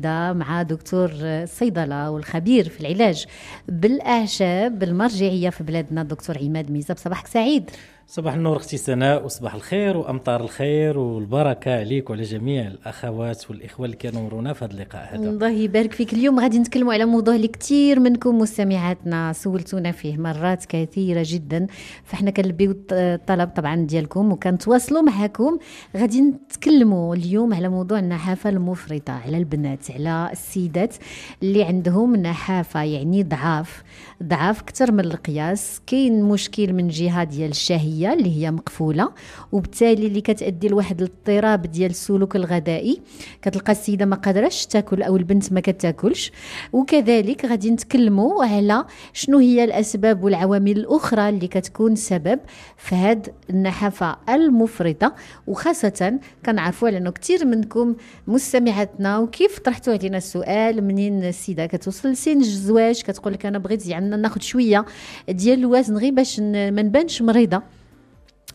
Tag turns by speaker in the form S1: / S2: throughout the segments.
S1: جديدة مع دكتور الصيدلة والخبير في العلاج بالأعشاب المرجعية في بلادنا الدكتور عماد ميزة بصباحك سعيد صباح
S2: النور اختي سناء وصباح الخير وامطار الخير والبركه عليك وعلى جميع الاخوات والاخوه اللي كانوا مرونا في هذا اللقاء
S1: هذا الله يبارك فيك اليوم غادي نتكلموا على موضوع اللي كثير منكم مستمعاتنا سولتونا فيه مرات كثيره جدا فاحنا كنلبيو الطلب طبعا ديالكم وكنتواصلوا معكم غادي نتكلموا اليوم على موضوع النحافه المفرطه على البنات على السيدات اللي عندهم نحافه يعني ضعاف ضعاف اكثر من القياس كاين مشكل من جهه ديال الشهيه الغذائيه اللي هي مقفوله وبالتالي اللي كتادي لواحد الاضطراب ديال السلوك الغذائي كتلقى السيده ما قادراش تاكل او البنت ما كتاكلش وكذلك غادي نتكلموا على شنو هي الاسباب والعوامل الاخرى اللي كتكون سبب في هاد النحافه المفرطه وخاصه كنعرفوا على انه كثير منكم مستمعاتنا وكيف طرحتوا علينا السؤال منين السيده كتوصل لسن الزواج كتقول لك انا بغيت يعني ناخذ شويه ديال الوزن غير باش ما نبانش مريضه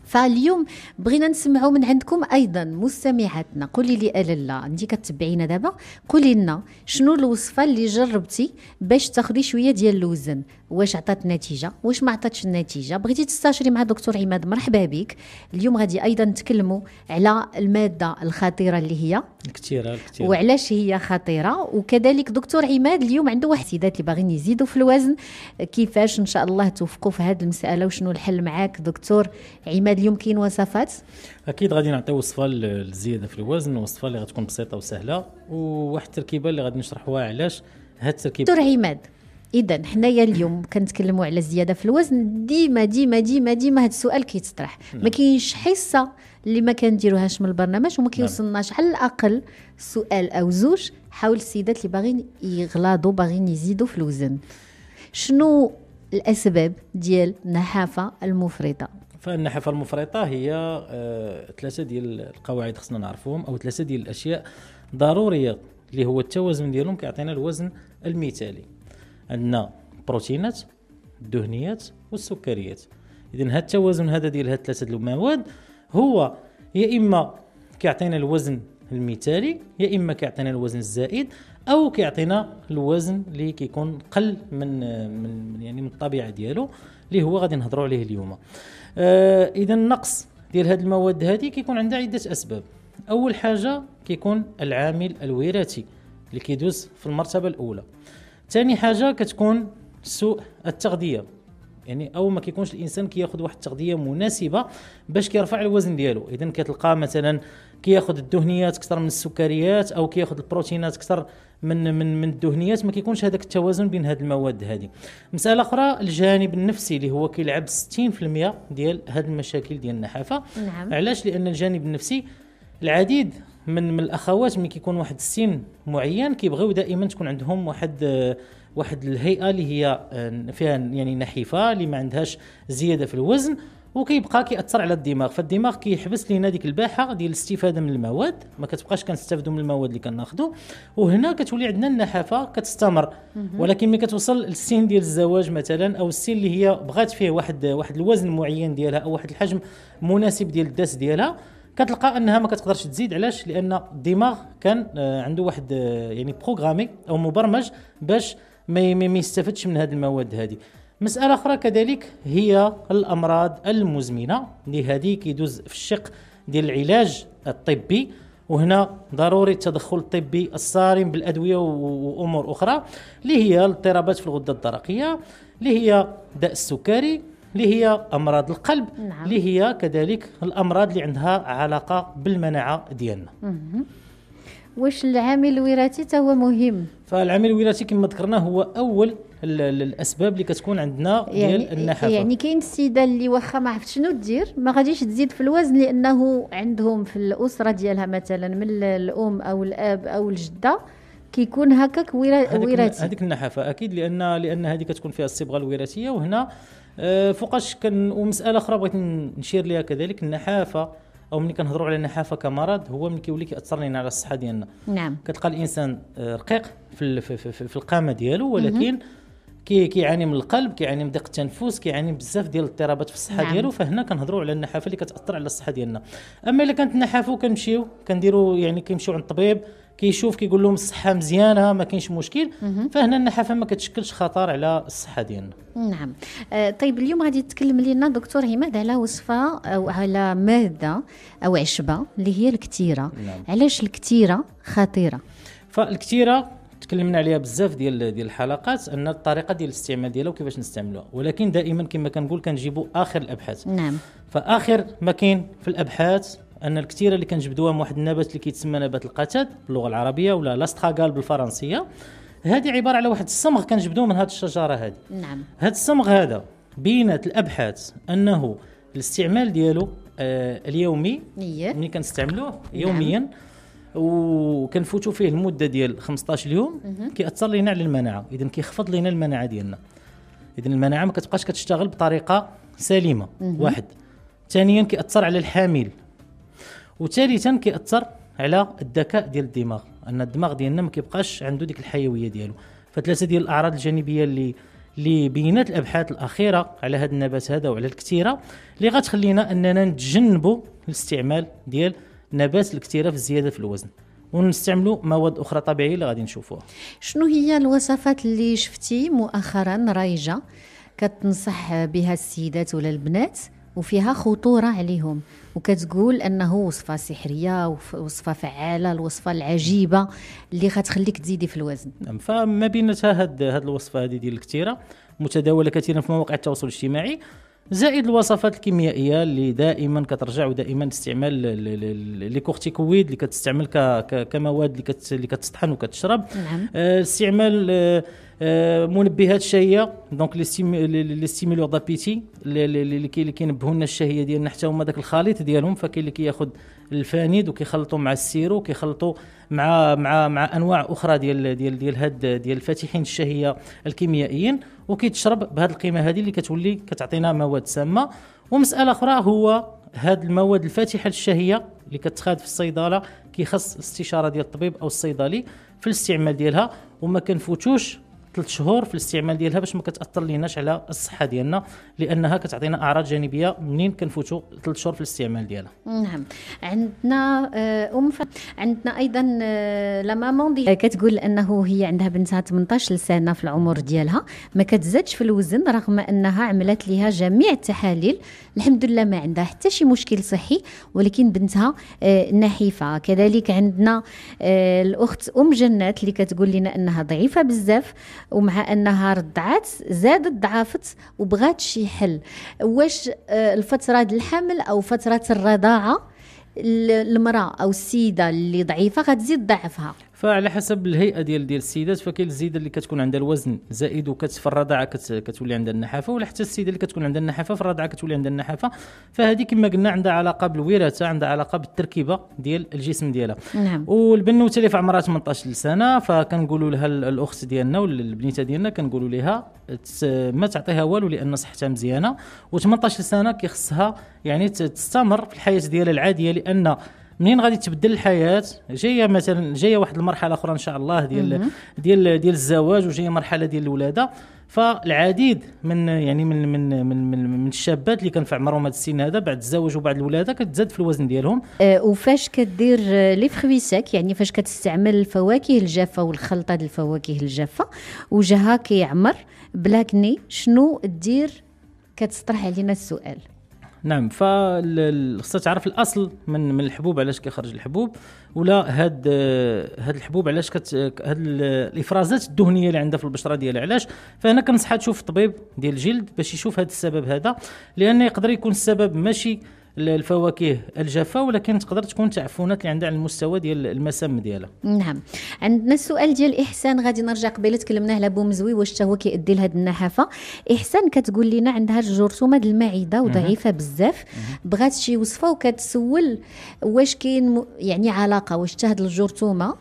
S1: فاليوم بغينا نسمعوا من عندكم ايضا مستمعاتنا قولي لي لا انت كتبعينا دابا قولي لنا شنو الوصفه اللي جربتي باش تاخدي شويه ديال الوزن واش عطات نتيجه واش ما عطاتش النتيجه بغيتي تستشري مع دكتور عماد مرحبا بك اليوم غادي ايضا نتكلموا على الماده الخطيره اللي هي الكثيره الكثيره وعلاش هي خطيره وكذلك دكتور عماد اليوم عنده واحد السيدات اللي باغيين يزيدوا في الوزن كيفاش ان شاء الله توفقوا في هذه المساله وشنو الحل معاك دكتور عماد اليوم كاين وصفات
S2: اكيد غادي نعطي وصفه للزياده في الوزن وصفه اللي غتكون بسيطه وسهله وواحد التركيبه اللي غادي نشرحوها علاش هاد التركيبه دكتور عماد
S1: اذا حنايا اليوم كنتكلموا على الزياده في الوزن ديما ديما ديما ديما هاد السؤال كيتطرح نعم. ما كاينش حصه اللي ما كنديروهاش من البرنامج وما نعم. كيوصلناش على الاقل سؤال او زوج حول السيدات اللي باغيين يغلاضوا باغيين يزيدوا في الوزن شنو الاسباب ديال النحافه المفرطه
S2: فان حفر المفرطه هي آه، ثلاثه ديال القواعد خصنا نعرفوهم او ثلاثه ديال الاشياء ضروريه اللي هو التوازن ديالهم كيعطينا الوزن المثالي عندنا البروتينات الدهنيات والسكريات اذا هذا التوازن هذا ديال هاد ثلاثه المواد هو يا اما كيعطينا الوزن المثالي يا اما كيعطينا الوزن الزائد او كيعطينا الوزن اللي كيكون قل من من يعني من الطبيعه ديالو اللي هو غادي نهضروا عليه اليوم آه اذا النقص ديال هذه المواد هذه كيكون عندها عده اسباب اول حاجه كيكون العامل الوراثي اللي كيدوز في المرتبه الاولى ثاني حاجه كتكون سوء التغذيه يعني او ما كيكونش الانسان كياخذ واحد التغذيه مناسبه باش كيرفع الوزن ديالو اذا كتلقى مثلا كياخذ الدهنيات اكثر من السكريات او كياخذ البروتينات اكثر من من من الدهنيات ما كيكونش هذاك التوازن بين هذه المواد هذه مساله اخرى الجانب النفسي اللي هو كيلعب 60% ديال هذه المشاكل ديال النحافه نعم. علاش لان الجانب النفسي العديد من من الاخوات ملي كيكون واحد السن معين كيبغيو دائما تكون عندهم واحد واحد الهيئه اللي هي آه، فيها يعني نحيفه اللي ما عندهاش زياده في الوزن وكيبقى كياثر على الدماغ فالدماغ كيحبس لينا ديك الباحه ديال الاستفاده من المواد ما كتبقاش كنستافدوا من المواد اللي كناخذوا وهنا كتولي عندنا النحافه كتستمر ولكن ملي كتوصل للسن ديال الزواج مثلا او السن اللي هي بغات فيه واحد واحد الوزن معين ديالها او واحد الحجم مناسب ديال الدس ديالها كتلقى انها ما كتقدرش تزيد علاش لان الدماغ كان آه، عنده واحد آه، يعني بروغرامي او مبرمج باش ما يستفدش من هذه المواد هذه مسألة أخرى كذلك هي الأمراض المزمنة اللي كيدوز في الشق ديال العلاج الطبي وهنا ضروري التدخل الطبي الصارم بالادويه وامور اخرى اللي هي الاضطرابات في الغده الدرقيه اللي هي داء السكري اللي هي امراض القلب نعم. اللي هي كذلك الامراض اللي عندها علاقه بالمناعه ديالنا
S1: واش العامل الوراثي هو مهم
S2: فالعامل الوراثي كما ذكرنا هو اول الاسباب اللي كتكون عندنا ديال يعني- النحافه يعني
S1: كاين السيده اللي واخا ما عرفت شنو دير ما غاديش تزيد في الوزن لانه عندهم في الاسره ديالها مثلا من الام او الاب او الجده كيكون هكاك وراثي هذيك
S2: النحافه اكيد لان لان هذه كتكون فيها الصبغه الوراثيه وهنا آه، فوقاش كان ومساله اخرى بغيت نشير لها كذلك النحافه او ملي كنهضروا على النحافه كمرض هو ملي كيولي كياثر لنا على الصحه ديالنا نعم كتلقى الانسان رقيق في في, في, في القامه ديالو ولكن مه. كي كيعاني من القلب كيعاني من ضيق التنفس كيعاني بزاف ديال الاضطرابات في الصحه نعم. ديالو فهنا كنهضروا على النحافه اللي كتاثر على الصحه ديالنا اما الا كانت النحافه كنمشيو كنديروا يعني كيمشيو عند الطبيب كيشوف كيقول لهم الصحه مزيانه ما كاينش مشكل فهنا النحافه ما كتشكلش خطر على الصحه ديالنا
S1: نعم آه، طيب اليوم غادي تكلم لنا دكتور عماد على وصفه او على ماده او عشبه اللي هي الكتيره نعم. علاش الكتيره خطيره
S2: فالكتيره تكلمنا عليها بزاف ديال ديال الحلقات ان الطريقه ديال الاستعمال ديالها وكيفاش نستعملوها ولكن دائما كما كنقول كنجيبوا اخر الابحاث نعم فاخر ما كاين في الابحاث ان الكثير اللي كنجبدوها من واحد النبات اللي كيتسمى نبات القتاد باللغه العربيه ولا لاستراغال بالفرنسيه هذه عباره على واحد الصمغ كنجبدوه من هذه الشجره هذه نعم هذا الصمغ هذا بينت الابحاث انه الاستعمال ديالو آه اليومي ملي كنستعملوه نعم. يوميا نعم. وكنفوتوا فيه المده ديال 15 يوم كياثر لينا على المناعه اذا كيخفض لينا المناعه ديالنا اذا المناعه ما كتبقاش كتشتغل بطريقه سليمه واحد ثانيا كياثر على الحامل وثالثا كياثر على الذكاء ديال الدماغ ان الدماغ ديالنا ما كيبقاش عنده ديك الحيويه ديالو فثلاثه ديال الاعراض الجانبيه اللي اللي بينات الابحاث الاخيره على هذا النبات هذا وعلى الكثيره اللي غتخلينا اننا نتجنبوا الاستعمال ديال نبات الاكتراف الزياده في الوزن ونستعملوا مواد اخرى طبيعيه اللي غادي نشوفوها
S1: شنو هي الوصفات اللي شفتي مؤخرا رايجه كتنصح بها السيدات ولا البنات وفيها خطوره عليهم وكتقول انه وصفه سحريه وصفه فعاله الوصفه العجيبه اللي غتخليك تزيدي في الوزن
S2: نعم فما بينتها هاد هاد الوصفه هذه ديال الكتيره متداوله كثيرا في مواقع التواصل الاجتماعي زائد الوصفات الكيميائيه اللي دائما كترجع ودائما استعمال لي كورتيكويد اللي كتستعمل كمواد اللي, اللي كتطحن وكتشرب نعم. آه، استعمال آه، آه، منبهات شهيه دونك لي ستيمولور دابيتي اللي كينبهوا لنا الشهيه ديالنا حتى هما داك الخليط ديالهم فكاين اللي كياخذ الفانيد وكيخلطوا مع السيرو وكيخلطوا مع مع مع انواع اخرى ديال ديال ديال هاد ديال الفاتحين الشهيه الكيميائيين وكيتشرب بهاد القيمه هذه اللي كتولي كتعطينا مواد سامه ومساله اخرى هو هاد المواد الفاتحه للشهيه اللي كتخاد في الصيدله كيخص الاستشاره ديال الطبيب او الصيدلي في الاستعمال ديالها وما كنفوتوش ثلاث شهور في الاستعمال ديالها باش ما كتاثر ليناش على الصحه ديالنا لانها كتعطينا اعراض جانبيه منين كنفوتوا ثلاث شهور في الاستعمال ديالها
S1: نعم عندنا آه، ام ف... عندنا ايضا آه، لا مامون دي كتقول انه هي عندها بنتها 18 سنه في العمر ديالها ما كتزادش في الوزن رغم انها عملت لها جميع التحاليل الحمد لله ما عندها حتى شي مشكل صحي ولكن بنتها آه، نحيفه كذلك عندنا الاخت ام جنات اللي كتقول لنا انها ضعيفه بزاف ومع انها رضعت زادت ضعفت وبغات شي حل واش آه، الفتره الحمل او فتره الرضاعه المراه او السيده اللي ضعيفه غتزيد ضعفها
S2: فعلى حسب الهيئه ديال ديال السيدات فكاين الزيده اللي كتكون عندها الوزن زائد وكت الرضاعه كت كتولي عندها النحافه ولا حتى السيده اللي كتكون عندها النحافه في الرضاعه كتولي عندها النحافه فهذه كما قلنا عندها علاقه بالوراثه عندها علاقه بالتركيبه ديال الجسم ديالها نعم والبنوته اللي في عمرها 18 سنه فكنقولوا لها الاخت ديالنا ولا البنيته ديالنا كنقولوا لها ما تعطيها والو لان صحتها مزيانه و18 سنه كيخصها يعني تستمر في الحياه ديالها العاديه لان منين غادي تبدل الحياه جايه مثلا جايه واحد المرحله اخرى ان شاء الله ديال ديال ديال الزواج وجايه مرحله ديال الولاده فالعديد من يعني من من من من, من الشابات اللي كان في عمرهم هذا السن هذا بعد الزواج وبعد الولاده كتزاد في الوزن ديالهم
S1: أه وفاش كدير آه، لي فخوي ساك يعني فاش كتستعمل الفواكه الجافه والخلطه ديال الفواكه الجافه وجهها كيعمر بلا كني شنو دير كتطرح علينا السؤال
S2: نعم فخصها تعرف الاصل من من الحبوب علاش كيخرج الحبوب ولا هاد هاد الحبوب علاش كت هاد الافرازات الدهنيه اللي عندها في البشره ديالها علاش فهنا كنصحها تشوف طبيب ديال الجلد باش يشوف هاد السبب هذا لان يقدر يكون السبب ماشي الفواكه الجافه ولكن تقدر تكون تعفنات اللي عندها على المستوى ديال المسام ديالها
S3: نعم
S1: عندنا السؤال ديال احسان غادي نرجع قبيله تكلمنا على بومزوي واش حتى هو كيؤدي لهاد النحافه احسان كتقول لنا عندها الجرثومه ديال المعده وضعيفه بزاف بغات شي وصفه وكتسول واش كاين يعني علاقه واش حتى هاد الجرثومه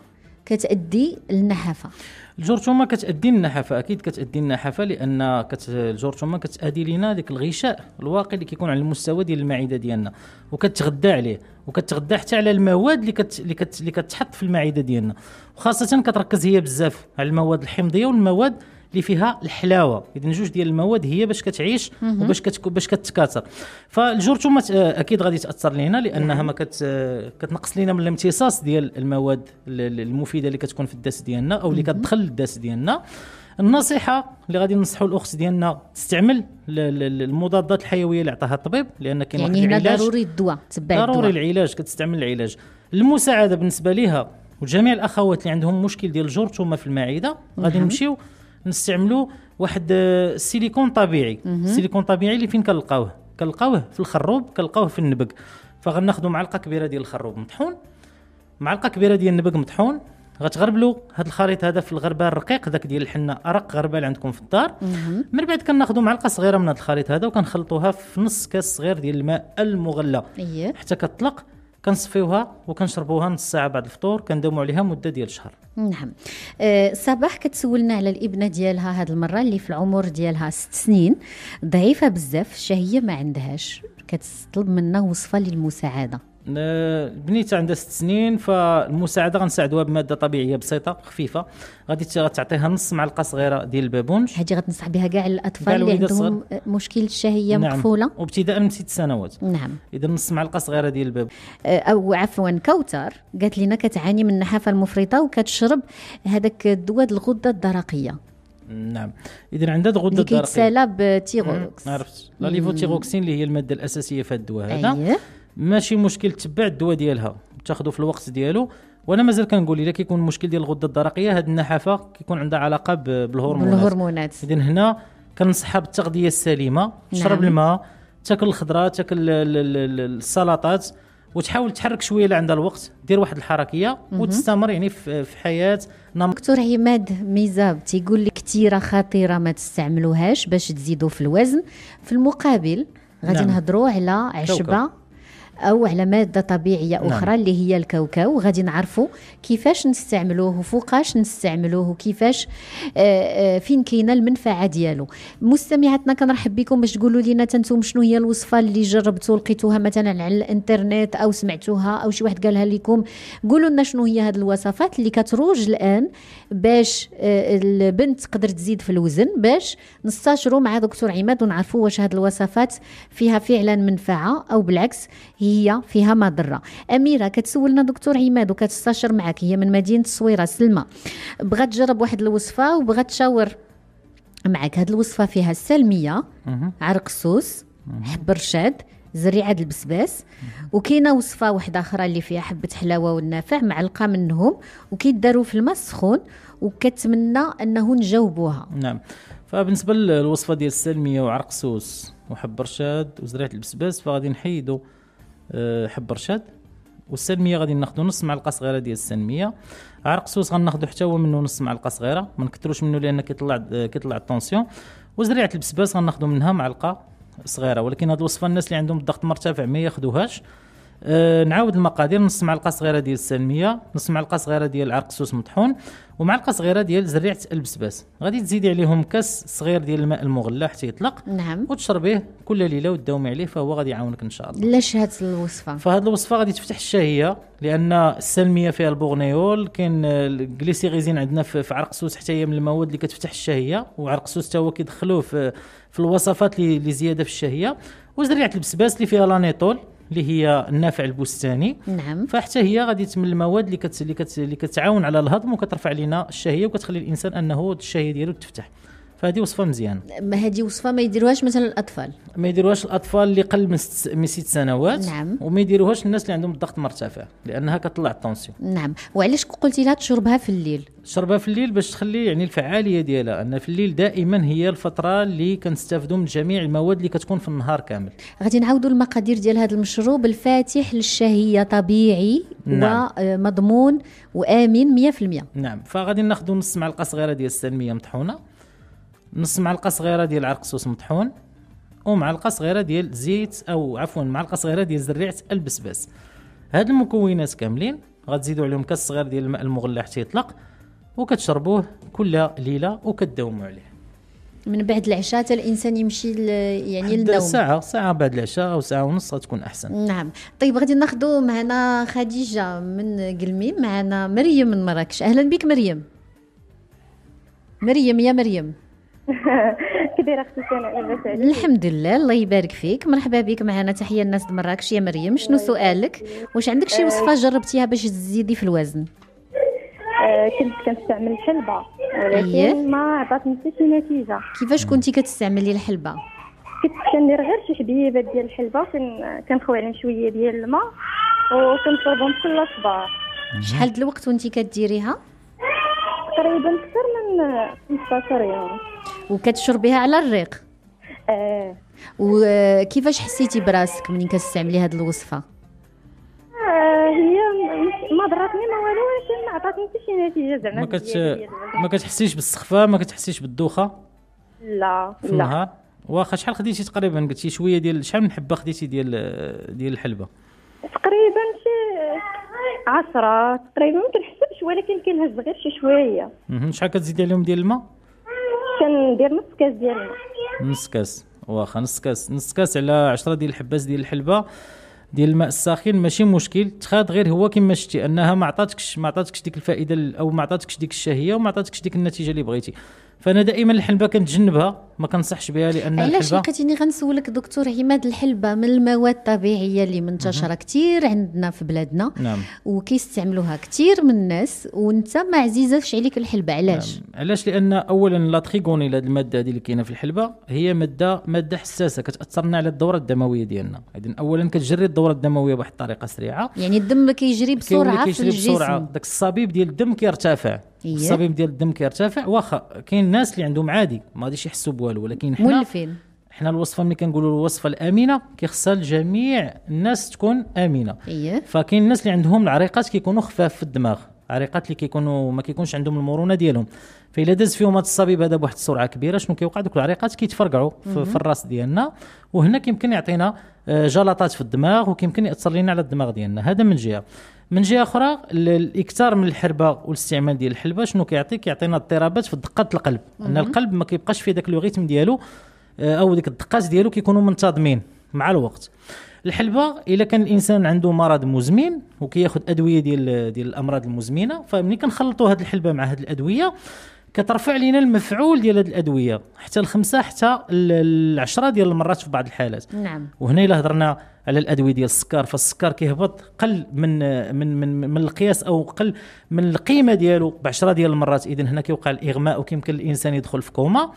S1: كتادي للنحافه
S2: الجرثومه كتادي النحافه اكيد كتادي النحافه لان كت... الجرثومه كتادي لينا ذاك الغشاء الواقي اللي كيكون على المستوى ديال المعده ديالنا وكتغدى عليه وكتغدى حتى على المواد اللي كت... اللي, كت... اللي كتحط في المعده ديالنا وخاصه كتركز هي بزاف على المواد الحمضيه والمواد اللي فيها الحلاوه اذا جوج ديال المواد هي باش كتعيش وباش باش كتكاثر فالجرثومه آه، اكيد غادي تاثر لينا لانها ما كت... آه، كتنقص لينا من الامتصاص ديال المواد المفيده اللي كتكون في الداس ديالنا او اللي كتدخل للداس ديالنا النصيحه اللي غادي ننصحوا الاخت ديالنا تستعمل المضادات الحيويه اللي عطاها الطبيب لان كاين يعني واحد العلاج ضروري
S1: الدواء تبع الدواء ضروري
S2: العلاج كتستعمل العلاج المساعده بالنسبه ليها وجميع الاخوات اللي عندهم مشكل ديال الجرثومه في المعده غادي نمشيو نستعملوا واحد السيليكون طبيعي السيليكون طبيعي اللي فين كنلقاوه كنلقاوه في الخروب كنلقاوه في النبق فغناخذوا معلقه كبيره ديال الخروب مطحون معلقه كبيره ديال النبق مطحون غتغربلوا هذا الخليط هذا في الغربال الرقيق ذاك ديال الحنه ارق غربال عندكم في الدار من بعد كناخذوا معلقه صغيره من هذا الخليط هذا وكنخلطوها في نص كاس صغير ديال الماء المغلى إيه. حتى كطلق كنصفيوها وكنشربوها نص ساعه بعد الفطور كنداوموا عليها مده ديال
S1: شهر نعم أه صباح كتسولنا على الابنه ديالها هاد المره اللي في العمر ديالها ست سنين ضعيفه بزاف الشهيه ما عندهاش كتطلب منا وصفه للمساعده
S2: البنيته عندها ست سنين فالمساعده غنساعدوها بماده طبيعيه بسيطه خفيفه غادي تعطيها نص معلقه صغيره ديال البابونج
S1: هذه غتنصح بها كاع الاطفال اللي عندهم صغير. مشكل الشهيه نعم. مقفوله
S2: وابتداء من ست سنوات نعم اذا نص معلقه صغيره ديال الباب
S1: أه، او عفوا كوثر قالت لنا كتعاني من النحافه المفرطه وكتشرب هذاك الدواء الغده الدرقيه
S2: نعم اذا عندها الغده الدرقيه اللي كيتسالى
S1: بتيغوكس
S2: عرفت لا ليفوتيغوكسين اللي هي الماده الاساسيه في الدواء هذا أيه. ماشي مشكل تبع الدواء ديالها تاخذه في الوقت ديالو وانا مازال كنقول الا كيكون المشكل ديال الغده الدرقيه هاد النحافه كيكون عندها علاقه بالهرمونات بالهرمونات اذا هنا كنصحها بالتغذيه السليمه تشرب نعم. الماء تاكل الخضره تاكل السلطات وتحاول تحرك شويه لعند عندها الوقت دير واحد الحركيه وتستمر يعني في
S1: حياه نم... دكتور عماد ميزاب تيقول لك كثيره خطيره ما تستعملوهاش باش تزيدوا في الوزن في المقابل غادي نعم. على عشبه او على ماده طبيعيه نعم. اخرى نعم. اللي هي الكاوكاو غادي نعرفوا كيفاش نستعملوه وفوقاش نستعملوه وكيفاش آه، آه، فين كاينه المنفعه ديالو مستمعاتنا كنرحب بكم باش تقولوا لنا تنتم شنو هي الوصفه اللي جربتوا لقيتوها مثلا على الانترنت او سمعتوها او شي واحد قالها لكم قولوا لنا شنو هي هذه الوصفات اللي كتروج الان باش آه، البنت تقدر تزيد في الوزن باش نستاشروا مع دكتور عماد ونعرفوا واش هذه الوصفات فيها فعلا منفعه او بالعكس هي فيها مضره اميره كتسولنا دكتور عماد وكتستشر معك هي من مدينه الصويره سلمى بغات تجرب واحد الوصفه وبغات تشاور معك هاد الوصفه فيها السلميه عرق السوس حب رشاد زريعه البسباس وكاينه وصفه واحده اخرى اللي فيها حبه حلاوه والنافع معلقه منهم وكيداروا في الماء السخون وكتمنى انه نجاوبوها
S2: نعم فبالنسبه للوصفه ديال السلميه وعرق سوس وحب رشاد وزريعه البسباس فغادي نحيدوا آه، حب رشاد والسلميه غادي ناخذ نص معلقه صغيره ديال السلميه عرق سوس غناخذ حتى هو منه نص معلقه صغيره ما نكثروش منه لان كيطلع كيطلع الطونسيون وزريعه البسباس غناخذ منها معلقه صغيره ولكن هذه الوصفه الناس اللي عندهم الضغط مرتفع ما ياخذوهاش آه، نعاود المقادير نص معلقه صغيره ديال السلميه نص معلقه صغيره ديال عرقسوس مطحون ومعلقه صغيره ديال زريعه البسباس غادي تزيدي عليهم كاس صغير ديال الماء المغلى حتى يطلق نعم وتشربيه كل ليله وتداومي عليه فهو غادي يعاونك ان شاء الله لاش
S1: هاد الوصفه
S2: فهاد الوصفه غادي تفتح الشهيه لان السلميه فيها البورنيول كاين الجليسيريزين عندنا في عرقسوس حتى هي من المواد اللي كتفتح الشهيه وعرقسوس حتى هو كيدخلوه في في الوصفات لزياده في الشهيه وزريعه البسباس اللي فيها لانيتول اللي هي النافع البستاني نعم فحتى هي غادي تمن المواد كت اللي, كت اللي كتعاون على الهضم وكترفع لنا الشهيه وكتخلي الانسان انه الشهيه ديالو تفتح فهذه وصفه مزيانه
S1: ما هذه وصفه ما يديروهاش مثلا الاطفال
S2: ما يديروهاش الاطفال اللي قل من ست سنوات نعم وما يديروهاش الناس اللي عندهم الضغط مرتفع لانها كطلع الطونسيون
S1: نعم وعلاش قلتي لها تشربها في الليل
S2: تشربها في الليل باش تخلي يعني الفعاليه ديالها ان في الليل دائما هي الفتره اللي كنستافدوا من جميع المواد اللي كتكون في النهار كامل
S1: غادي نعاودوا المقادير ديال هذا المشروب الفاتح للشهيه طبيعي نعم. ومضمون وامن 100%
S2: نعم فغادي ناخذوا نص معلقه صغيره ديال السلميه مطحونه نص معلقه صغيره ديال عرق سوس مطحون ومعلقه صغيره ديال زيت او عفوا معلقه صغيره ديال زريعه البسباس هاد المكونات كاملين غتزيدوا عليهم كاس صغير ديال الماء المغلي حتى يطلق وكتشربوه كل ليله وكتداوموا عليه
S1: من بعد العشاء حتى الانسان يمشي يعني للنوم ساعه
S2: ساعه بعد العشاء او ساعه ونص غتكون احسن
S1: نعم طيب غادي ناخذ معنا خديجه من قلميم معنا مريم من مراكش اهلا بك مريم مريم يا مريم كدير اختي سناء لاباس عليك الحمد لله الله يبارك فيك مرحبا بك معنا تحيه الناس مراكش يا مريم شنو سؤالك واش عندك شي آه، وصفه جربتيها باش تزيدي في الوزن
S3: آه، كنت كنستعمل الحلبه ولكن ما عطاتني حتى شي نتيجه كيفاش كنتي كتستعملي الحلبه كنت كندير غير شي حبيبات ديال الحلبه كنخوي عليهم شويه ديال الماء وكنشربهم كل صباح شحال د الوقت وانت كديريها تقريبا أكثر من 15 يوم
S1: وكتشربيها على الريق اه وكيفاش حسيتي براسك منين كتستعملي هذه الوصفه
S3: آه هي ما ضرتني ما والو ولكن ما عطاتني حتى شي نتيجه زعما ما
S2: ما كتحسيش بالسخفه ما كتحسيش بالدوخه
S3: لا في النهار
S2: واخا شحال خديتي تقريبا قلتي شويه ديال شحال من حبه خديتي ديال ديال الحلبه
S3: تقريبا شي 10 تقريبا ما كنحس كنزيدش ولكن كنهز غير شي شويه
S2: شحال كتزيدي عليهم ديال الماء
S3: كندير نص كاس ديال الماء
S2: نص كاس واخا نص كاس نص كاس على 10 ديال الحباس ديال الحلبه ديال الماء الساخن ماشي مشكل تخاد غير هو كما شتي انها ما عطاتكش ما عطاتكش ديك الفائده او ما عطاتكش ديك الشهيه وما عطاتكش ديك النتيجه اللي بغيتي فانا دائما الحلبه كنتجنبها ما كنصحش بها لان علاش لقيتيني
S1: غنسولك دكتور عماد الحلبه من المواد الطبيعيه اللي منتشره كثير عندنا في بلادنا نعم. وكيستعملوها كثير من الناس وانت ما عزيزاش عليك الحلبه علاش نعم.
S2: علاش لان اولا لا تخيغوني هذه الماده هذه اللي كاينه في الحلبه هي ماده ماده حساسه كتاثرنا على الدوره الدمويه ديالنا اذن اولا كتجري الدوره الدمويه بواحد الطريقه سريعه
S1: يعني الدم كيجري بسرعه كيجري في الجسم بسرعه
S2: داك الصبيب ديال الدم كيرتفع الصبيب ديال الدم كيرتفع واخا كاين الناس اللي عندهم عادي ما غاديش يحسوا بوالو ولكن حنا مولفين حنا الوصفه ملي كنقولوا الوصفه الامنه كيخصها لجميع الناس تكون امنه إيه؟ فكاين الناس اللي عندهم العريقات كيكونوا خفاف في الدماغ عريقات اللي كيكونوا ما كيكونش عندهم المرونه ديالهم فإلا داز فيهم هذا الصبيب هذا بواحد السرعه كبيره شنو كيوقع دوك العريقات كيتفرقعوا في, في الراس ديالنا وهنا كيمكن يعطينا آه، جلطات في الدماغ وكيمكن ياثر لنا على الدماغ ديالنا هذا من جهه من جهه اخرى الاكثار من الحربه والاستعمال ديال الحلبه شنو كيعطي كيعطينا اضطرابات في دقه القلب ان القلب ما كيبقاش في ذاك الريتم ديالو آه، او ديك الدقات ديالو كيكونوا منتظمين مع الوقت الحلبه الا كان الانسان عنده مرض مزمن وكياخذ ادويه ديال ديال الامراض المزمنه فملي كنخلطوا هذه الحلبه مع هذه الادويه كترفع لينا المفعول ديال هذه الادويه حتى الخمسه حتى العشره ديال المرات في بعض الحالات نعم وهنا الا هضرنا على الادويه ديال السكر فالسكر كيهبط قل من من من من القياس او قل من القيمه ديالو ب 10 ديال المرات اذا هنا كيوقع الاغماء وكيمكن الانسان يدخل في كوما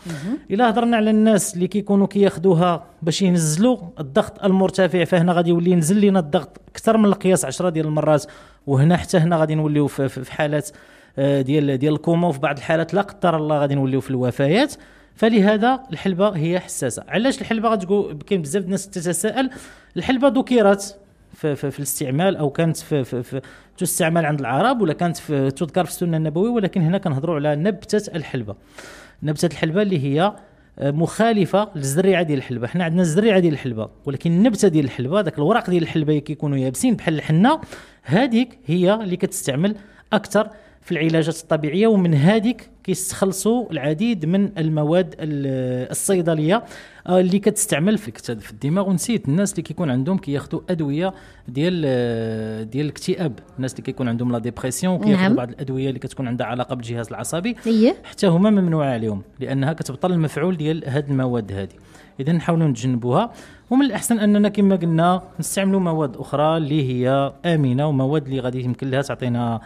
S2: الا هضرنا على الناس اللي كيكونوا كياخذوها باش ينزلوا الضغط المرتفع فهنا غادي يولي ينزل لنا الضغط اكثر من القياس 10 ديال المرات وهنا حتى هنا غادي نوليو في, في حالات آه، ديال ديال الكوما وفي بعض الحالات لا قدر الله غادي نوليو في الوفيات فلهذا الحلبه هي حساسه علاش الحلبه غتقول كاين بزاف الناس تتساءل الحلبه ذكرت في, في, في الاستعمال او كانت في, في, في تستعمل عند العرب ولا كانت في تذكر في السنه النبويه ولكن هنا كنهضروا على نبته الحلبه نبته الحلبه اللي هي آه، مخالفه للزريعه ديال الحلبه حنا عندنا الزريعه ديال الحلبه ولكن النبته ديال الحلبه داك الوراق ديال الحلبه كيكونوا يابسين بحال الحنه هذيك هي اللي كتستعمل اكثر في العلاجات الطبيعيه ومن هذيك كيستخلصوا العديد من المواد الصيدليه آه، اللي كتستعمل في في الدماغ ونسيت الناس اللي كيكون عندهم كياخذوا ادويه ديال آه، ديال الاكتئاب الناس اللي كيكون عندهم لا ديبرسيون كياخذوا نعم. بعض الادويه اللي كتكون عندها علاقه بالجهاز العصبي إيه؟ حتى هما ممنوع عليهم لانها كتبطل المفعول ديال هاد المواد هذه اذا نحاولوا نتجنبوها ومن الاحسن اننا كما قلنا نستعملوا مواد اخرى اللي هي امنه ومواد اللي غادي يمكن لها تعطينا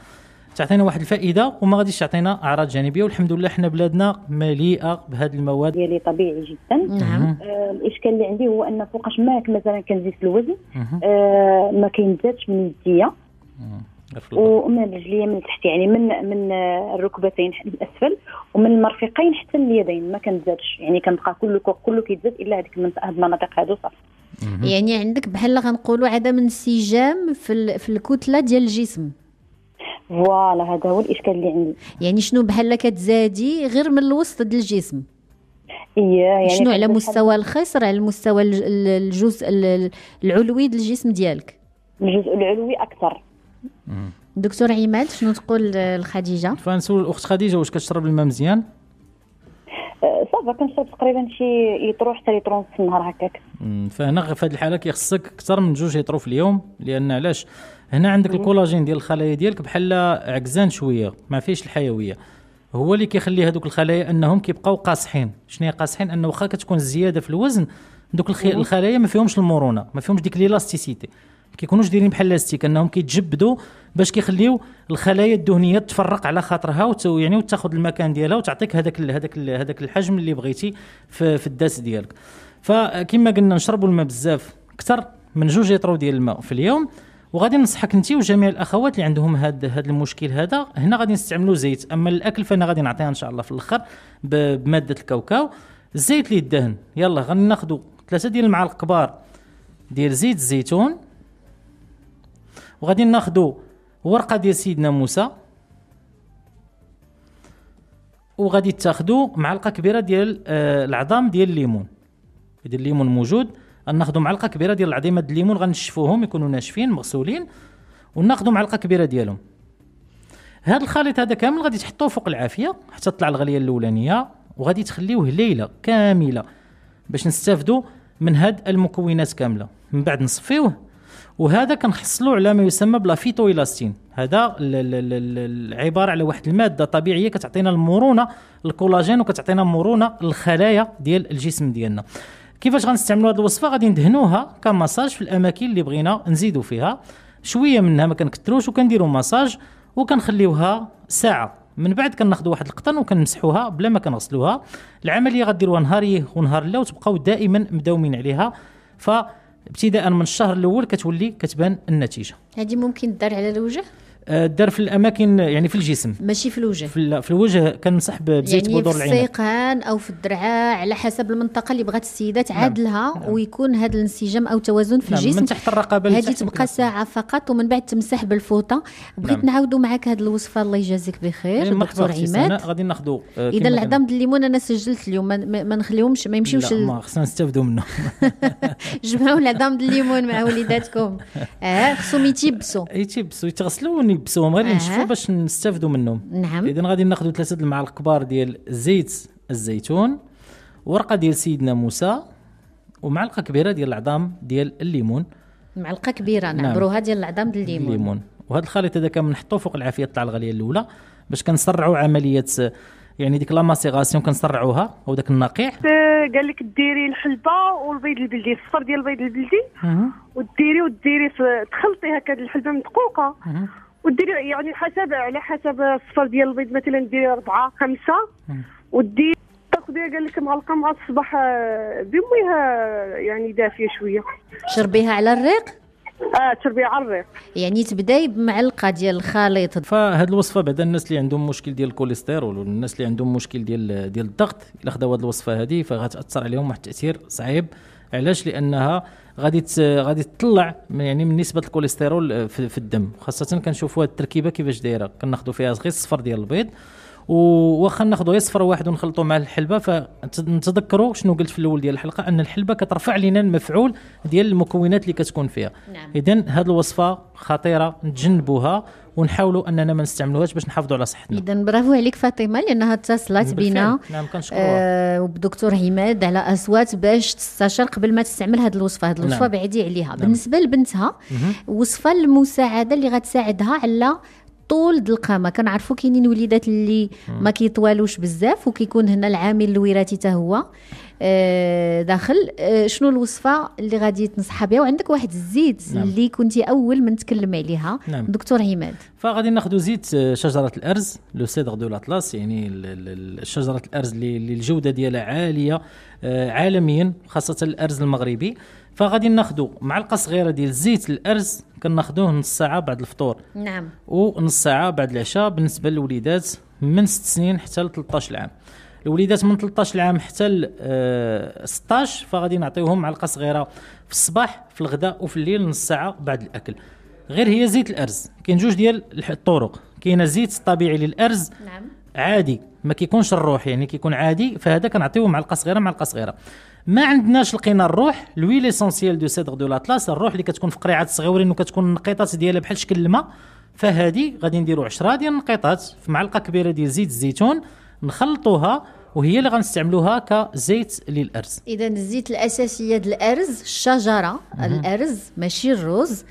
S2: تعطينا واحد الفائده وما غاديش تعطينا اعراض جانبيه والحمد لله حنا بلادنا مليئه بهذه المواد ديالي طبيعي جدا
S3: نعم آه الاشكال اللي عندي هو ان فوقاش ما مثلا كنزيد في الوزن آه ما كينزادش من يديا
S2: ومن
S3: رجليا من تحت يعني من من الركبتين الاسفل ومن المرفقين حتى اليدين ما كنزادش يعني كنبقى كل كله كيتزاد الا هذيك المناطق هذو صافي
S1: يعني عندك بحال غنقولوا عدم انسجام في في الكتله ديال الجسم
S3: فوالا هذا هو الاشكال اللي
S1: عندي يعني شنو بحال كتزادي غير من الوسط ديال الجسم اييه يعني شنو على مستوى الخصر على مستوى الجزء العلوي ديال الجسم ديالك الجزء العلوي اكثر دكتور عماد شنو تقول لخديجه
S2: فنسول الاخت خديجه واش كتشرب الماء مزيان
S3: أه، صافا كنشرب تقريبا شي يطرو حتى يطرون في النهار هكاك
S2: فهنا في هذه الحاله كيخصك اكثر من جوج يطرو في اليوم لان علاش هنا عندك أيوه. الكولاجين ديال الخلايا ديالك بحال عكزان شويه ما فيهش الحيويه هو اللي كيخلي هذوك الخلايا انهم كيبقاو قاصحين شنو هي قاصحين انه واخا كتكون الزياده في الوزن دوك أيوه. الخلايا ما فيهمش المرونه ما فيهمش ديك ليلاستيسيتي ما كيكونوش دايرين بحال لاستيك انهم كيتجبدوا باش كيخليو الخلايا الدهنيه تفرق على خاطرها وتو يعني وتاخذ المكان ديالها وتعطيك هذاك هذاك هذاك الحجم اللي بغيتي في, في الداس ديالك فكما قلنا نشربوا الماء بزاف اكثر من جوج لترو ديال الماء في اليوم وغادي ننصحك انت وجميع الاخوات اللي عندهم هذا هذا المشكل هذا هنا غادي نستعملوا زيت اما الاكل فانا غادي نعطيها ان شاء الله في الاخر بماده الكاوكاو الزيت اللي يدهن يلا غادي ناخذوا ثلاثه ديال المعالق كبار ديال زيت الزيتون وغادي ناخذوا ورقه ديال سيدنا موسى وغادي تاخذوا معلقه كبيره ديال آه، العظام ديال الليمون هذا الليمون موجود ناخذوا معلقه كبيره ديال العظيمه الليمون غنشفوهم يكونوا ناشفين مغسولين وناخذوا معلقه كبيره ديالهم هذا الخليط هذا كامل غادي تحطوه فوق العافيه حتى تطلع الغليه الاولانيه وغادي تخليوه ليله كامله باش نستافدوا من هاد المكونات كامله من بعد نصفيوه وهذا كنحصلوا على ما يسمى بلا فيتويلاستين هذا عباره على واحد الماده طبيعيه كتعطينا المرونه الكولاجين وكتعطينا مرونه الخلايا ديال الجسم ديالنا كيفاش غنستعملوا هذه الوصفه غادي ندهنوها كمساج في الاماكن اللي بغينا نزيدوا فيها شويه منها ما كنكثروش وكنديروا مساج وكنخليوها ساعه من بعد كناخذوا واحد القطن وكنمسحوها بلا ما كنغسلوها العمليه غديروها نهار ونهار لا وتبقاو دائما مداومين عليها ف ابتداء من الشهر الاول كتولي كتبان النتيجه
S1: هذه ممكن دار على الوجه
S2: آه، دار في الاماكن يعني في الجسم
S1: ماشي في الوجه
S2: في, في الوجه مسح بزيت يعني بودر العنب في
S1: السيقان او في الدرعاء على حسب المنطقه اللي بغات السيده تعادلها نعم. نعم. ويكون هذا الانسجام او توازن في نعم. الجسم من تحت الرقبه هذه تبقى ساعه فقط ومن بعد تمسح بالفوطه بغيت نعم. نعاودوا معك هذه الوصفه الله يجازيك بخير يعني إيه، دكتور عماد
S2: غادي ناخذوا آه، اذا العظام
S1: ديال الليمون انا سجلت اليوم ما نخليهمش ما يمشيوش لا ما
S2: خصنا نستافدوا منه
S1: جمعوا العظام ديال الليمون مع وليداتكم اه خصهم يتيبسوا
S2: يتيبسوا يتغسلوا نلبسوهم غادي آه. باش نستافدوا منهم نعم اذا غادي ناخذوا ثلاثه المعالق كبار ديال زيت الزيتون ورقه ديال سيدنا موسى ومعلقه كبيره ديال العظام ديال الليمون
S1: معلقه كبيره نعم. نعبروها نعم. ديال العظام ديال الليمون
S2: الليمون وهذا الخليط هذا كنحطوه فوق العافيه تاع الغليه الاولى باش كنسرعوا عمليه يعني ديك لاماسيغاسيون كنسرعوها او داك النقيع
S3: آه، قال لك ديري الحلبه والبيض البلدي الصفر ديال البيض البلدي وديري وديري تخلطي هكا الحلبه مدقوقه وديري يعني حسب على حسب الصفر ديال البيض مثلا ديري أربعة خمسة ودي تاخذيها قال لك معلقة مع الصباح آه، بميها يعني دافية شوية
S1: شربيها على الريق؟ اه تربيه على الريق يعني تبداي بمعلقه ديال الخليط فهاد الوصفه بعدا الناس اللي عندهم
S2: مشكل ديال الكوليسترول والناس اللي عندهم مشكل ديال ديال الضغط الا خداو هاد الوصفه هذه فغتاثر عليهم واحد التاثير صعيب علاش لانها غادي غادي تطلع من يعني من نسبه الكوليسترول آه، في, في الدم خاصه كنشوفوا التركيبه كيفاش دايره كناخذوا فيها غير الصفر ديال البيض وخا ناخذوا يصفر واحد ونخلطوا مع الحلبه فنتذكروا شنو قلت في الاول ديال الحلقه ان الحلبه كترفع لنا المفعول ديال المكونات اللي كتكون فيها نعم. اذا هذه الوصفه خطيره نتجنبوها ونحاولوا اننا ما نستعملوهاش باش نحافظوا على صحتنا
S1: اذا برافو عليك فاطمه لانها اتصلت بنا نعم كنشكروها آه، وبدكتور عماد على اصوات باش تستشار قبل ما تستعمل هذه الوصفه هذه الوصفه نعم. بعدي عليها نعم. بالنسبه لبنتها وصفه المساعده اللي غتساعدها على طول د القامه كنعرفوا كاينين وليدات اللي ما كيطوالوش بزاف وكيكون هنا العامل الوراثي حتى هو آه، داخل آه، شنو الوصفه اللي غادي تنصحها بها وعندك واحد الزيت نعم. اللي كنتي اول من تكلم عليها نعم. دكتور عماد
S2: فغادي ناخذ زيت آه، شجره الارز لو سيدر دو لاطلاس يعني شجره الارز اللي الجوده ديالها عاليه عالميا خاصه الارز المغربي فغادي ناخذ معلقه صغيره ديال زيت الارز كناخذوه نص ساعه بعد الفطور نعم ونص ساعه بعد العشاء بالنسبه للوليدات من 6 سنين حتى ل 13 عام الوليدات من 13 عام حتى 16 آه، فغادي نعطيوهم معلقه صغيره في الصباح في الغداء وفي الليل نص ساعه بعد الاكل غير هي زيت الارز كاين جوج ديال الطرق كاين الزيت الطبيعي للارز نعم عادي ما كيكونش الروح يعني كيكون عادي فهذا كنعطيوه معلقه صغيره معلقه صغيره ما عندناش لقينا الروح لوي ليسونسييل دو سيدغ دو لاطلاس الروح اللي كتكون في قريعات صغيورين وكتكون النقيطات ديالها بحال شكل الماء فهذه غادي نديرو 10 ديال النقيطات في معلقه كبيره ديال زيت الزيتون نخلطوها وهي اللي غنستعملوها كزيت للارز
S1: اذا الزيت الاساسيه ديال الارز الشجره مم. الارز ماشي الرز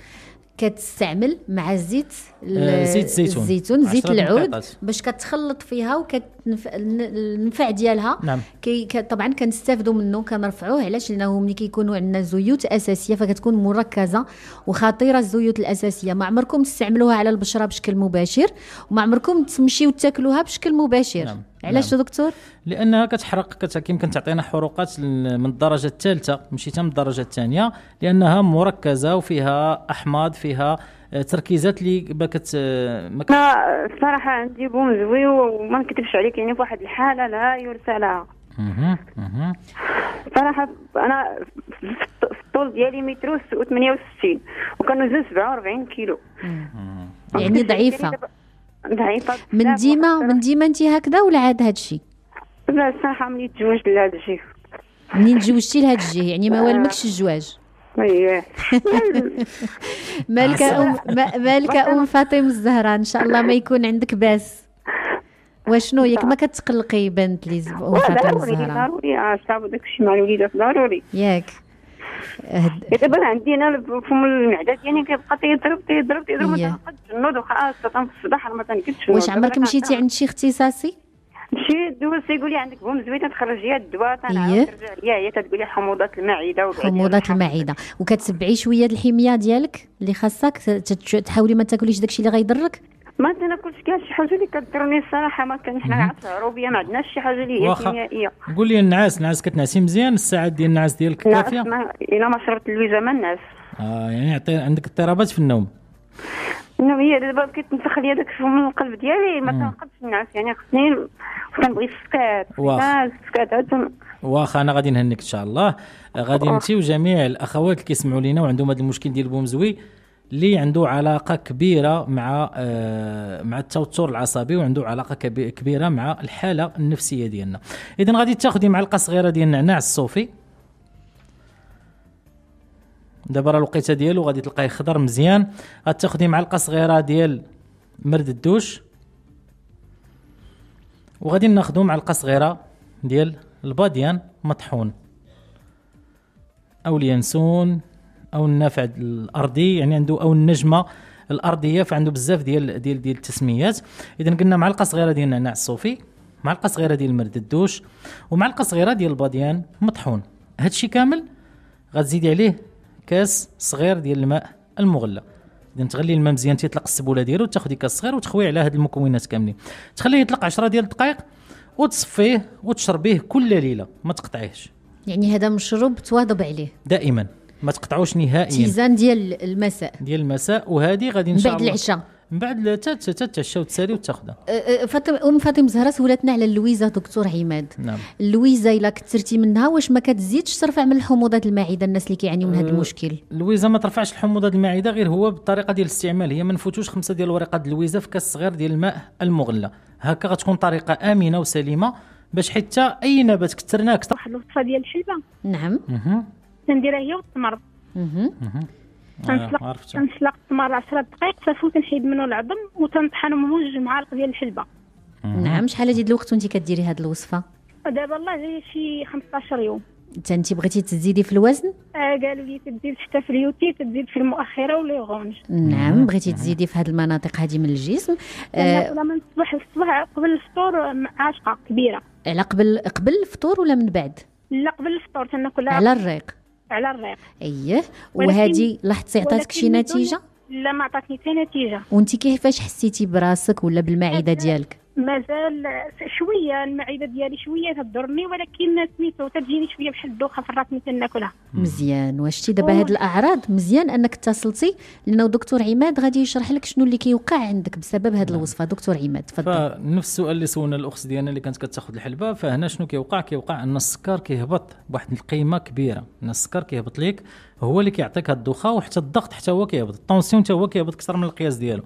S1: كتستعمل مع زيت آه، زيت الزيتون الزيتون زيت العود باش كتخلط فيها وكت النفع ديالها نعم. كي طبعا كنستافدوا منه كنرفعوه علاش لانه ملي كيكونوا عندنا زيوت اساسيه فكتكون مركزه وخطيره الزيوت الاساسيه ما عمركم تستعملوها على البشره بشكل مباشر وما عمركم تمشيو تاكلوها بشكل مباشر نعم. علاش نعم. دكتور
S2: لانها كتحرق كت... يمكن تعطينا حروقات من الدرجه الثالثه ماشي حتى من الدرجه الثانيه لانها مركزه وفيها احماض فيها تركيزات اللي ما كت ما كت...
S3: الصراحه عندي زوي وما نكذبش عليك يعني في واحد الحاله لا يرثى لها صراحة أنا في الطول ديالي متر و 68 زوج 47 كيلو يعني ضعيفة يعني ضعيفة من ديما
S1: من ديما أنت هكذا ولا عاد هاد الشيء؟
S3: لا الصراحة ملي تزوجت لهاد الشيء
S1: منين تزوجتي لهاد الجهه يعني ما والمكش الزواج أيوة. مالك ام مالك ام فاطمه الزهراء ان شاء الله ما يكون عندك باس وشنو ياك ما كتقلقي بنت لي ام فاطمه الزهراء
S3: ضروري ضروري آه، داك الشيء مع الوليدات ضروري ياك دابا عندي انا فم المعده ديالي كيبقى تيضرب تيضرب تيضرب ما تنقدش نوض وخلاص في الصباح ما تنقدش واش عمرك مشيتي عند شي اختصاصي؟ مشيت دوز تيقول لي عندك بوم زوينه تخرجي الدواء تنعاود إيه؟ ترجع ليا هي تقول لي المعده
S1: حموضه المعده وكتبعي شويه الحميه ديالك اللي
S3: خاصك تحاولي ما تاكليش داكشي اللي غيضرك ما تناكلش كاع شي حاجه اللي كضرني الصراحه ما كان حنا عاد عروبيه ما عندناش شي حاجه اللي هي كيميائيه
S2: قول لي النعاس النعاس كتنعسي مزيان الساعات ديال النعاس ديالك كافيه
S3: الا ما شربت اللويزه ما نعس
S2: اه يعني عندك اضطرابات في النوم
S3: هي دابا بقيت كيتنفخ هذاك داك من القلب ديالي ما كنقدش نعس يعني خصني كنبغي السكات السكات
S2: واخا انا غادي نهنيك ان شاء الله غادي انت وجميع الاخوات اللي كيسمعوا لينا وعندهم هذا المشكل ديال بومزوي اللي عنده علاقه كبيره مع آه مع التوتر العصبي وعنده علاقه كبيره مع الحاله النفسيه ديالنا اذا غادي تاخذي معلقه صغيره ديال النعناع الصوفي دابا راه الوقيته ديالو غادي تلقاه خضر مزيان غتاخدي معلقه صغيره ديال مرد الدوش وغادي ناخدو معلقه صغيره ديال الباديان مطحون او اليانسون او النافع الارضي يعني عنده او النجمه الارضيه فعنده بزاف ديال ديال ديال التسميات اذا قلنا معلقه صغيره ديال النعناع الصوفي معلقه صغيره ديال مرد الدوش ومعلقه صغيره ديال الباديان مطحون هادشي كامل غتزيدي عليه كاس صغير ديال الماء المغلى اذا تغلي الماء مزيان تيطلق السبوله ديالو تاخذي كاس صغير وتخوي على هاد المكونات كاملين تخليه يطلق 10 ديال الدقائق وتصفيه وتشربيه كل ليله ما تقطعيهش
S1: يعني هذا مشروب تواظب عليه
S2: دائما ما تقطعوش نهائيا تيزان
S1: ديال المساء
S2: ديال المساء وهذه غادي ان شاء الله بعد العشاء من بعد تتعشى وتسالي وتاخذها
S1: أه، أه، ام فاطمه زهره سولتنا على اللويزه دكتور عماد نعم اللويزه الا كثرتي منها واش ما كتزيدش ترفع من الحموضات المعده الناس اللي كيعانيوا من هذا أه، المشكل
S2: اللويزه ما ترفعش الحموضات المعده غير هو بالطريقه ديال الاستعمال هي ما نفوتوش خمسه ديال ورقات اللويزه في كاس صغير ديال الماء المغلى هكا غتكون طريقه امنه وسليمه باش حتى اي نبات كثرناه كثر واحد الوصفه ديال الحلبه
S3: نعم تنديرها هي والتمر تنسلق تنسلق التمر 10 دقائق صافي وتنحيد منه العظم وتنطحن موج معالق ديال الحلبه
S1: نعم شحال هادي الوقت وانت كديري هاد الوصفه
S3: دابا الله جاي شي 15 يوم انت انت
S1: بغيتي تزيدي في الوزن
S3: آه قالوا لي تزيد حتى في اليوتي تزيد في المؤخره ولي غونج
S1: نعم بغيتي تزيدي في هذه المناطق هذه من الجسم آه، لا
S3: من الصباح للصباح قبل الفطور عاشقه كبيره على قبل
S1: قبل الفطور ولا من بعد لا قبل الفطور تناكلها على الريق على الريق اييه وهذه لاحظتي عطاتك شي نتيجه
S3: لا ما عطاتني حتى نتيجه
S1: وانت كيفاش حسيتي براسك ولا بالمعده ديالك
S3: مازال شويه المعده ديالي شويه تضرني ولكن سميتو تجيني شويه بحال الدوخه في الراس مثل ناكلها
S1: مزيان واشتي دابا هاد الاعراض مزيان انك اتصلتي لانه دكتور عماد غادي يشرح لك شنو اللي كيوقع عندك بسبب هاد نعم. الوصفه دكتور عماد تفضل فنفس السؤال
S2: اللي سولنا الاخت ديالنا اللي كانت كتاخذ الحلبه فهنا شنو كيوقع كيوقع ان السكر كيهبط بواحد القيمه كبيره ان السكر كيهبط ليك هو اللي كيعطيك هاد الدوخه وحتى الضغط حتى هو كيهبط الطونسيون حتى هو كيهبط اكثر من القياس ديالو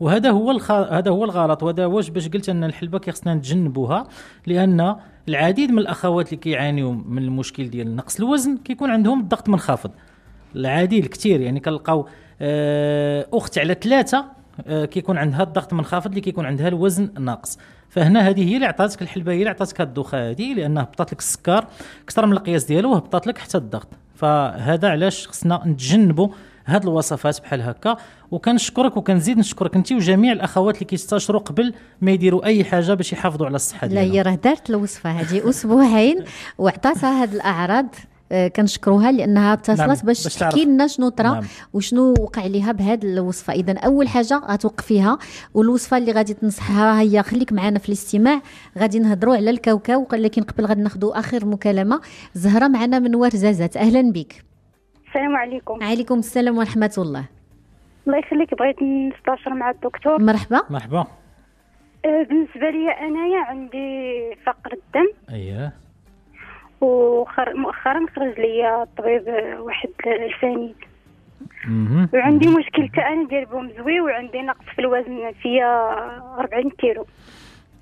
S2: وهذا هو الخ... هذا هو الغلط وهذا واش باش قلت ان الحلبه كيخصنا نتجنبوها لان العديد من الاخوات اللي كيعانيوا من المشكل ديال نقص الوزن كيكون عندهم الضغط منخفض العديد كثير يعني كنلقاو آه، اخت على ثلاثه آه، كيكون عندها الضغط منخفض اللي كيكون عندها الوزن ناقص فهنا هذه هي اللي عطاتك الحلبه هي اللي عطاتك الدوخه هذه لان هبطات لك السكر اكثر من القياس ديالو وهبطات لك حتى الضغط فهذا علاش خصنا نتجنبوا هاد الوصفات بحال هكا وكنشكرك وكنزيد نشكرك انت وجميع الاخوات اللي كيستشروا قبل ما يديروا اي حاجه
S1: باش يحافظوا على الصحه ديالهم لا هي راه دارت الوصفه هذه اسبوعين وعطاتها هاد الاعراض آه، كنشكروها لانها اتصلت نعم، باش تحكي لنا شنو طرا نعم. وشنو وقع لها بهذه الوصفه اذا اول حاجه غتوقفيها والوصفه اللي غادي تنصحها هي خليك معنا في الاستماع غادي نهضروا على الكاوكاو ولكن قبل غادي ناخذوا اخر مكالمه زهره معنا من ورزازات اهلا بك السلام عليكم وعليكم السلام ورحمه الله
S3: الله يخليك بغيت نستاشر مع الدكتور مرحبا مرحبا آه، بالنسبه لي انايا عندي فقر الدم اييه ومؤخرا خرج ليا الطبيب واحد الفني وعندي مشكل انا ديال بومزوي وعندي نقص في الوزن فيا 40 كيلو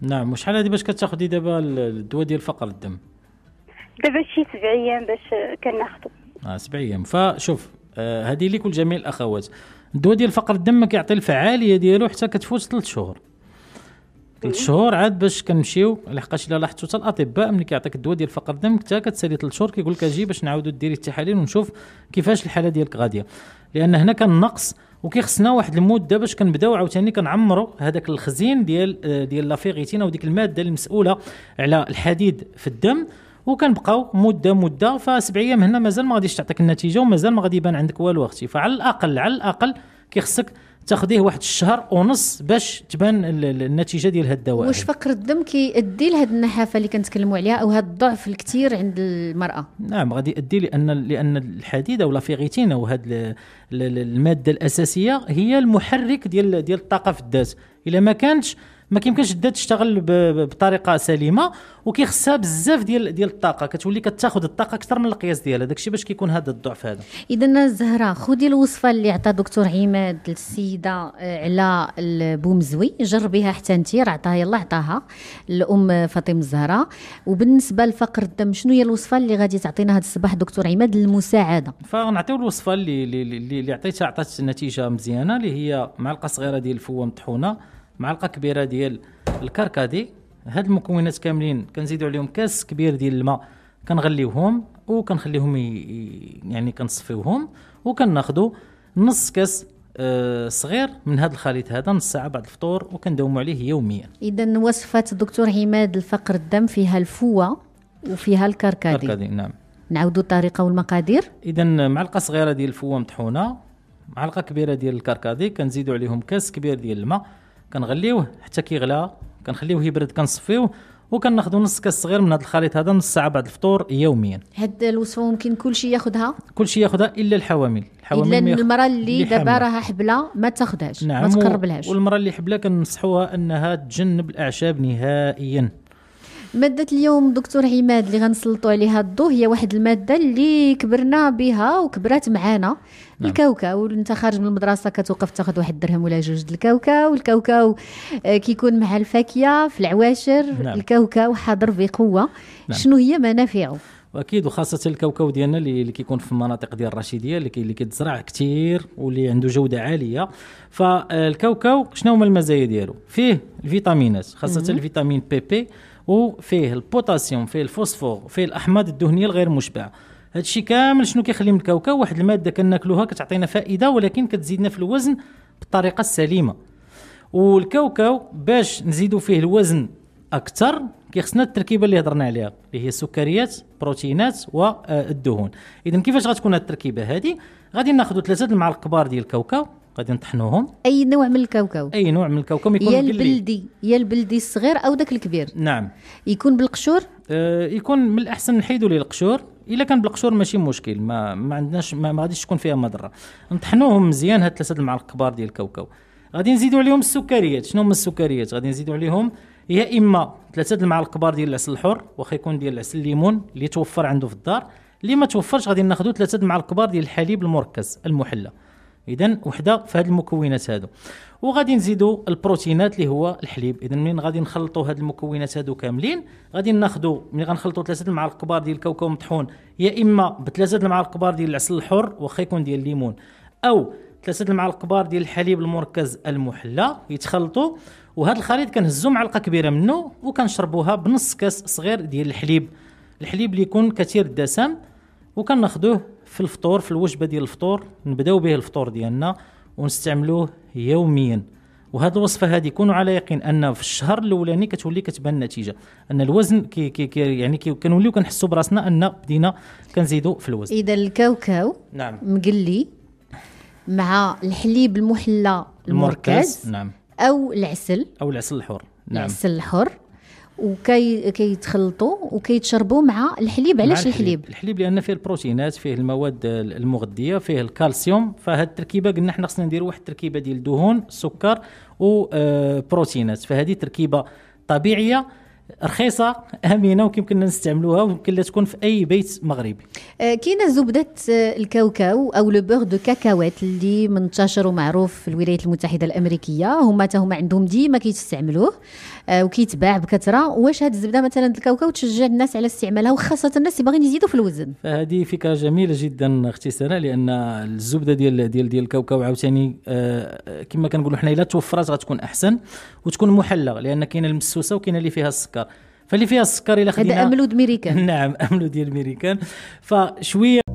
S2: نعم وشحال هذه باش كتاخذي دابا الدواء ديال فقر الدم
S3: دابا شي سبع ايام باش كناخذو
S2: اه سبع ايام فشوف هذه آه لك ولجميع الاخوات الدواء ديال فقر الدم كيعطي الفعاليه ديالو حتى كتفوت ثلاث شهور ثلاث شهور عاد باش كنمشيو لحقاش الا لاحظتوا حتى الاطباء ملي كيعطيك الدواء ديال فقر الدم حتى كتسالي ثلاث شهور كيقول لك اجي باش نعاودوا ديري التحاليل ونشوف كيفاش الحاله ديالك غاديه لان هنا كان نقص وكيخصنا واحد المده باش كنبداو عاوتاني كنعمروا هذاك الخزين ديال ديال لافيغيتين او ديك الماده المسؤوله على الحديد في الدم وكنبقاو مده مده فسبع ايام هنا مازال ما غاديش تعطيك النتيجه ومازال ما غادي يبان عندك والو اختي فعلى الاقل على الاقل كيخصك تاخذيه واحد الشهر ونص باش تبان النتيجه ديال هاد الدواء
S3: واش فقر
S1: الدم كيؤدي لهاد النحافه اللي كنتكلموا عليها او هاد الضعف الكثير عند المراه
S2: نعم غادي يؤدي لان لان الحديد او لافيغيتين او هاد الماده الاساسيه هي المحرك ديال ديال الطاقه في الذات الا ما كانتش ما كيمكنش الدات تشتغل بطريقه سليمه وكيخصها بزاف ديال ديال الطاقه كتولي كتاخذ الطاقه اكثر من القياس ديالها داكشي باش كيكون هذا الضعف هذا
S1: اذا زهره خذي الوصفه اللي عطى دكتور عماد للسيده آه، على البومزوي جربيها حتى انت راه عطاها يلاه عطاها الام فاطمه الزهراء وبالنسبه لفقر الدم شنو هي الوصفه اللي غادي تعطينا هذا الصباح دكتور عماد للمساعده
S2: فغنعطيو الوصفه اللي اللي اللي عطيتها عطات نتيجه مزيانه اللي هي معلقه صغيره ديال الفوه مطحونه معلقه كبيره ديال الكركدي هاد المكونات كاملين كنزيدو عليهم كاس كبير ديال الماء كنغليوهم وكنخليهم يعني كنصفيوهم وكناخذوا نص كاس آه، صغير من هذا الخليط هذا نص ساعه بعد الفطور وكنداوموا عليه يوميا
S1: اذا وصفه الدكتور عماد الفقر الدم فيها الفوه وفيها الكركدي الكركدي نعم نعاودوا الطريقه والمقادير
S2: اذا معلقه صغيره ديال الفوه مطحونه معلقه كبيره ديال الكركدي كنزيدوا عليهم كاس كبير ديال الماء كنغليوه حتى كيغلى كنخليوه يبرد كنصفيوه وكناخذوا نص كاس صغير من هذا الخليط هذا نص ساعه بعد الفطور يوميا
S1: هاد الوصفه ممكن كل شيء ياخذها
S2: كل شيء ياخذها الا الحوامل الحوامل الا المراه اللي دابا راها
S1: حبله ما تاخذهاش نعم ما تقربلهاش
S2: والمراه اللي حبله كننصحوها انها تجنب الاعشاب نهائيا
S1: مادة اليوم دكتور عماد اللي غنسلطوا عليها الضو هي واحد المادة اللي كبرنا بها وكبرات معانا نعم. الكاوكاو انت خارج من المدرسة كتوقف تاخذ واحد الدرهم ولا جوج الكاوكاو الكاوكاو آه، كيكون مع الفاكية في العواشر نعم. الكاوكاو حاضر بقوة نعم. شنو هي منافعه
S2: واكيد وخاصه الكاوكاو ديالنا اللي كيكون في المناطق ديال الرشيديه اللي اللي كيتزرع كثير واللي عنده جوده عاليه فالكاوكاو آه، شنو هما المزايا ديالو فيه الفيتامينات خاصه الفيتامين بي بي وفيه البوتاسيوم فيه الفوسفور فيه الاحماض الدهنيه الغير مشبعه هادشي كامل شنو كيخلي من الكاوكاو واحد الماده كناكلوها كتعطينا فائده ولكن كتزيدنا في الوزن بالطريقه السليمه والكاوكاو باش نزيدو فيه الوزن اكثر كيخصنا التركيبه اللي هضرنا عليها اللي هي السكريات بروتينات والدهون آه، اذا كيفاش غتكون هاد التركيبه هذه غادي ناخذ ثلاثه المعالق كبار ديال الكاوكاو غادي نطحنوهم
S1: اي نوع من الكاوكاو
S2: اي نوع من الكاوكاو يكون يا البلدي
S1: يا البلدي الصغير او ذاك الكبير
S2: نعم يكون بالقشور آه يكون من الاحسن نحيدوا ليه القشور الا كان بالقشور ماشي مشكل ما ما عندناش ما, ما غاديش تكون فيها مضره نطحنوهم مزيان هاد ثلاثه المعالق الكبار ديال الكاوكاو غادي نزيدوا عليهم السكريات شنو هما السكريات غادي نزيدوا عليهم يا اما ثلاثه المعالق الكبار ديال العسل الحر واخا يكون ديال العسل الليمون اللي توفر عنده في الدار اللي ما توفرش غادي ناخذوا ثلاثه المعالق الكبار ديال الحليب المركز المحلى اذا وحده في هذه المكونات هادو وغادي نزيدوا البروتينات اللي هو الحليب اذا منين غادي نخلطوا هاد المكونات هادو كاملين غادي ناخذوا ملي غنخلطوا ثلاثه المعالق كبار ديال الكاوكاو مطحون يا اما بثلاثه المعالق كبار ديال العسل الحر واخا يكون ديال الليمون او ثلاثه المعالق كبار ديال الحليب المركز المحلى يتخلطوا وهذا الخليط كنهزوا معلقه كبيره منه وكنشربوها بنص كاس صغير ديال الحليب الحليب اللي يكون كثير الدسم وكناخذوه في الفطور في الوجبه ديال الفطور نبداو به الفطور ديالنا ونستعملوه يوميا وهذه الوصفه هذه كونوا على يقين ان في الشهر الاولاني كتولي كتبان النتيجه ان الوزن كي كي يعني كي كنوليو كنحسوا براسنا ان بدينا كنزيدوا في الوزن
S1: اذا الكاوكاو نعم مقلي مع الحليب المحلى المركز نعم او العسل
S2: او العسل الحر نعم العسل
S1: الحر وكي كيتخلطوا وكيتشربوا مع الحليب علاش الحليب الحليب لان فيه
S2: البروتينات فيه المواد المغذيه فيه الكالسيوم فهاد التركيبه قلنا حنا خصنا نديروا واحد التركيبه ديال الدهون السكر وبروتينات آه، فهذه تركيبه طبيعيه رخيصه امنه ويمكن نستعملوها ويمكن تكون في اي بيت مغربي
S1: آه، كاينه زبده آه، الكاوكاو او لو بور دو كاكاوات اللي منتشر ومعروف في الولايات المتحده الامريكيه هما حتى هما عندهم ديما كيستعملوه آه، وكيتباع بكثره واش هاد الزبده مثلا الكاوكاو تشجع الناس على استعمالها وخاصه الناس اللي باغيين يزيدوا في الوزن
S2: فهذه فكره جميله جدا اختي سناء لان الزبده ديال ديال ديال الكاوكاو عاوتاني كما كنقولوا حنا الا توفرات غتكون احسن وتكون محلى لان كاينه المسوسه وكاينه اللي فيها السكر السكر فاللي فيها السكر الى خدينا هذا املود ميريكان نعم املود ديال ميريكان فشويه